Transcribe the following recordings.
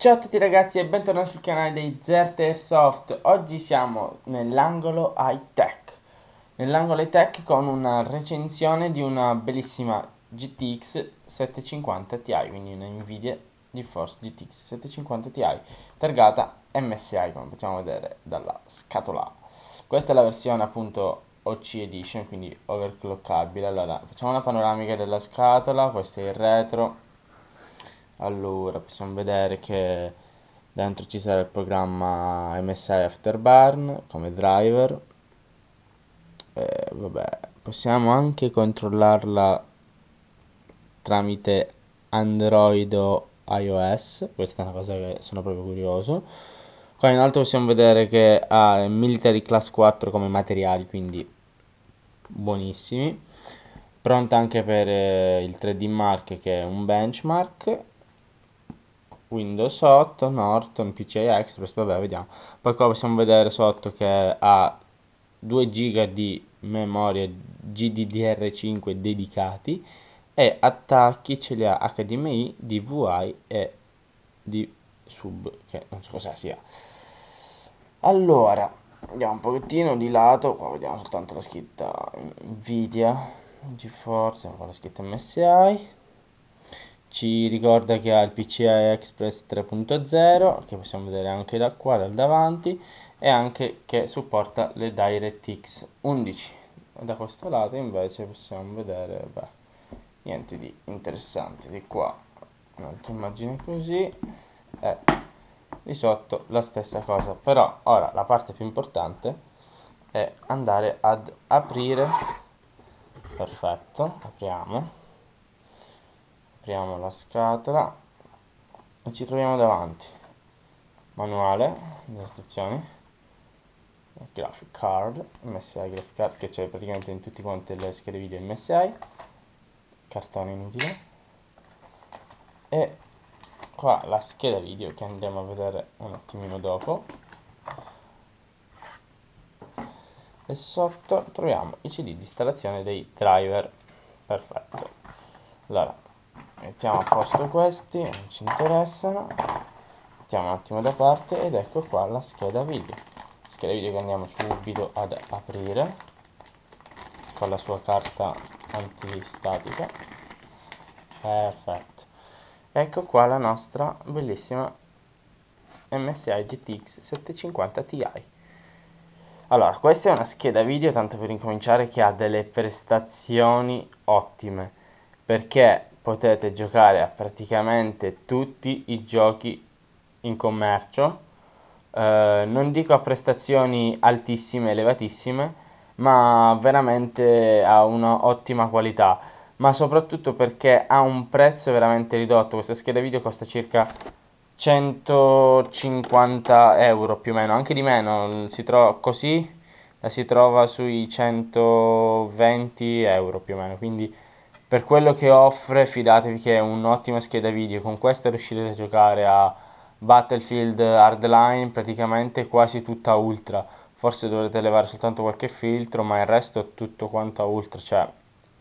Ciao a tutti ragazzi e bentornati sul canale dei Zerte Airsoft Oggi siamo nell'angolo high tech Nell'angolo high tech con una recensione di una bellissima GTX 750 Ti Quindi una Nvidia GeForce GTX 750 Ti Targata MSI come possiamo vedere dalla scatola Questa è la versione appunto OC Edition quindi overclockabile Allora facciamo una panoramica della scatola Questo è il retro allora, possiamo vedere che dentro ci sarà il programma MSI Afterburn come driver. Eh, vabbè, possiamo anche controllarla tramite Android o iOS. Questa è una cosa che sono proprio curioso. Qua in alto possiamo vedere che ha Military Class 4 come materiali, quindi buonissimi. Pronta anche per eh, il 3D Mark che è un benchmark Windows 8, Norton, PCI Express, vabbè vediamo. Poi qua possiamo vedere sotto che ha 2 GB di memoria GDDR5 dedicati e attacchi ce li ha HDMI, DVI e di sub che non so cosa sia. Allora, andiamo un pochettino di lato, qua vediamo soltanto la scritta Nvidia, GeForce, qua la scritta MSI ci ricorda che ha il PCI Express 3.0 che possiamo vedere anche da qua dal davanti e anche che supporta le DirectX 11 da questo lato invece possiamo vedere beh, niente di interessante di qua un'altra immagine così e di sotto la stessa cosa però ora la parte più importante è andare ad aprire perfetto apriamo apriamo la scatola e ci troviamo davanti manuale le istruzioni graphic card MSI graphic card che c'è praticamente in tutti quanti le schede video MSI cartone inutile e qua la scheda video che andiamo a vedere un attimino dopo e sotto troviamo i cd di installazione dei driver perfetto allora mettiamo a posto questi non ci interessano mettiamo un attimo da parte ed ecco qua la scheda video scheda video che andiamo subito ad aprire con la sua carta antistatica perfetto ecco qua la nostra bellissima MSI GTX 750 Ti allora questa è una scheda video tanto per incominciare che ha delle prestazioni ottime perché potete giocare a praticamente tutti i giochi in commercio, eh, non dico a prestazioni altissime, elevatissime, ma veramente a un'ottima qualità, ma soprattutto perché ha un prezzo veramente ridotto, questa scheda video costa circa 150 euro più o meno, anche di meno, si trova così, la si trova sui 120 euro più o meno, quindi per quello che offre fidatevi che è un'ottima scheda video, con questa riuscirete a giocare a Battlefield Hardline praticamente quasi tutta ultra, forse dovrete levare soltanto qualche filtro ma il resto è tutto quanto a ultra, cioè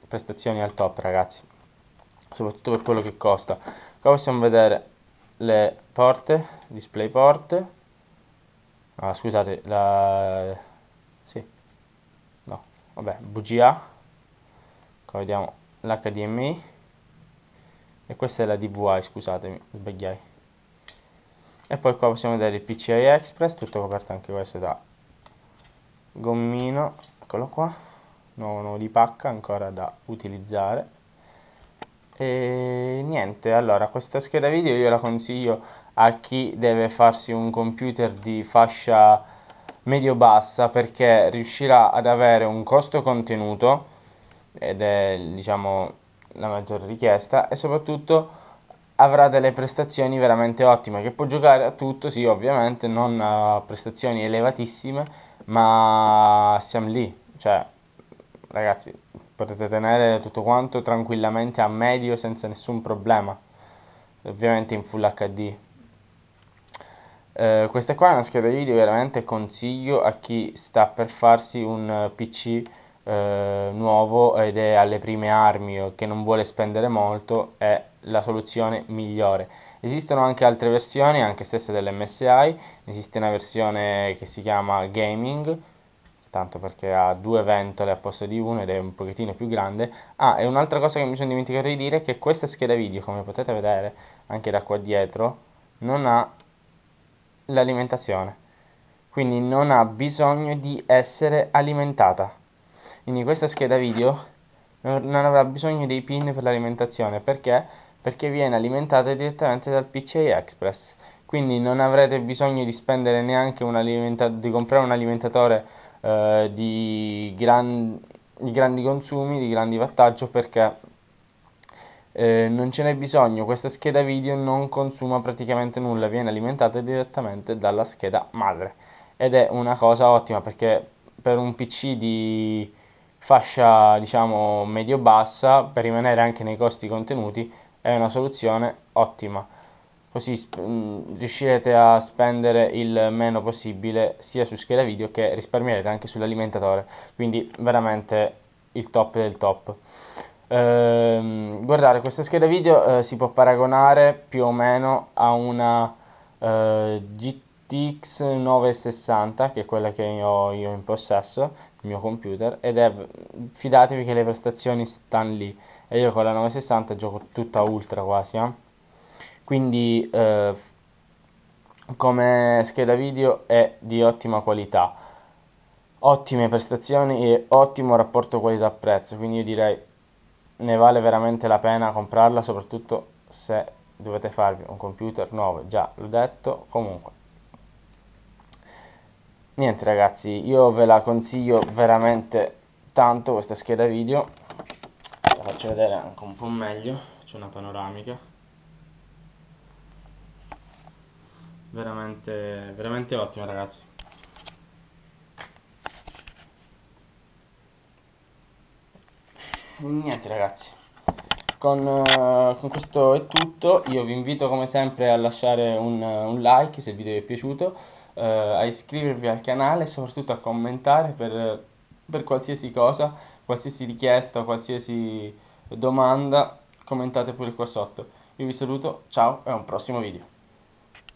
prestazioni al top ragazzi, soprattutto per quello che costa. Qua possiamo vedere le porte, display port, ah, scusate, la... sì, no, vabbè, bugia, qua vediamo l'HDMI e questa è la DVI, scusatemi, sbagliai. E poi qua possiamo vedere il PCI Express, tutto coperto anche questo da gommino, eccolo qua, nuovo di pacca ancora da utilizzare. E niente, allora questa scheda video io la consiglio a chi deve farsi un computer di fascia medio-bassa perché riuscirà ad avere un costo contenuto ed è diciamo la maggiore richiesta e soprattutto avrà delle prestazioni veramente ottime che può giocare a tutto sì ovviamente non a prestazioni elevatissime ma siamo lì cioè ragazzi potete tenere tutto quanto tranquillamente a medio senza nessun problema ovviamente in full hd eh, questa qua è una scheda di video veramente consiglio a chi sta per farsi un pc eh, nuovo ed è alle prime armi o che non vuole spendere molto è la soluzione migliore. Esistono anche altre versioni, anche stesse dell'MSI, esiste una versione che si chiama Gaming, tanto perché ha due ventole al posto di uno ed è un pochettino più grande. Ah, e un'altra cosa che mi sono dimenticato di dire è che questa scheda video, come potete vedere anche da qua dietro, non ha l'alimentazione, quindi non ha bisogno di essere alimentata. Quindi questa scheda video non avrà bisogno dei pin per l'alimentazione, perché? Perché viene alimentata direttamente dal PCI Express. Quindi non avrete bisogno di spendere neanche un alimentatore, di comprare un alimentatore eh, di, gran di grandi consumi, di grandi vantaggio, perché eh, non ce n'è bisogno, questa scheda video non consuma praticamente nulla, viene alimentata direttamente dalla scheda madre ed è una cosa ottima perché per un PC di fascia diciamo medio-bassa per rimanere anche nei costi contenuti è una soluzione ottima così mm, riuscirete a spendere il meno possibile sia su scheda video che risparmierete anche sull'alimentatore quindi veramente il top del top ehm, guardate questa scheda video eh, si può paragonare più o meno a una eh, GT TX960 che è quella che ho io in possesso il mio computer ed è fidatevi che le prestazioni stanno lì e io con la 960 gioco tutta ultra quasi eh? quindi eh, come scheda video è di ottima qualità ottime prestazioni e ottimo rapporto qualità prezzo quindi io direi ne vale veramente la pena comprarla soprattutto se dovete farvi un computer nuovo già l'ho detto comunque niente ragazzi io ve la consiglio veramente tanto questa scheda video la faccio vedere anche un po' meglio c'è una panoramica veramente veramente ottima ragazzi niente ragazzi con, eh, con, questo è tutto, io vi invito come sempre a lasciare un, un like se il video vi è piaciuto, uh, a iscrivervi al canale e soprattutto a commentare per, per qualsiasi cosa, qualsiasi richiesta, qualsiasi domanda, commentate pure qua sotto. Io vi saluto, ciao e a un prossimo video.